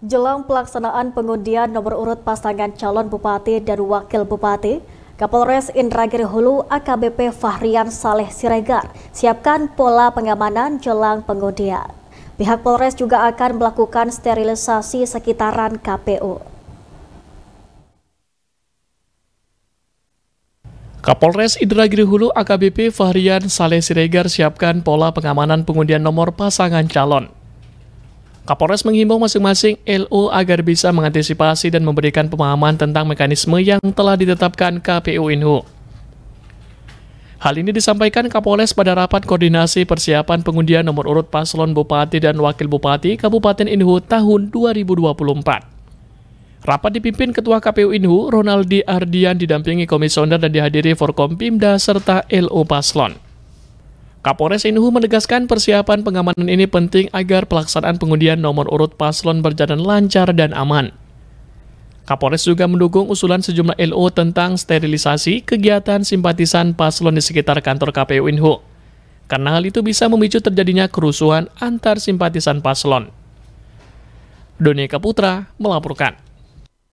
Jelang pelaksanaan pengundian nomor urut pasangan calon bupati dan wakil bupati, Kapolres Indragiri Hulu AKBP Fahrian Saleh Siregar siapkan pola pengamanan jelang pengundian. Pihak Polres juga akan melakukan sterilisasi sekitaran KPU. Kapolres Indragiri Hulu AKBP Fahrian Saleh Siregar siapkan pola pengamanan pengundian nomor pasangan calon. Kapolres menghimbau masing-masing LO agar bisa mengantisipasi dan memberikan pemahaman tentang mekanisme yang telah ditetapkan KPU Inhu. Hal ini disampaikan Kapolres pada rapat koordinasi persiapan pengundian nomor urut paslon Bupati dan Wakil Bupati Kabupaten Inhu tahun 2024. Rapat dipimpin Ketua KPU Inhu, Ronaldi Ardian didampingi komisioner dan dihadiri Forkompimda serta LO Paslon. Kapolres Inhu menegaskan persiapan pengamanan ini penting agar pelaksanaan pengundian nomor urut paslon berjalan lancar dan aman. Kapolres juga mendukung usulan sejumlah LO tentang sterilisasi kegiatan simpatisan paslon di sekitar kantor KPU Inhu. Karena hal itu bisa memicu terjadinya kerusuhan antar simpatisan paslon. Doni Kaputra melaporkan.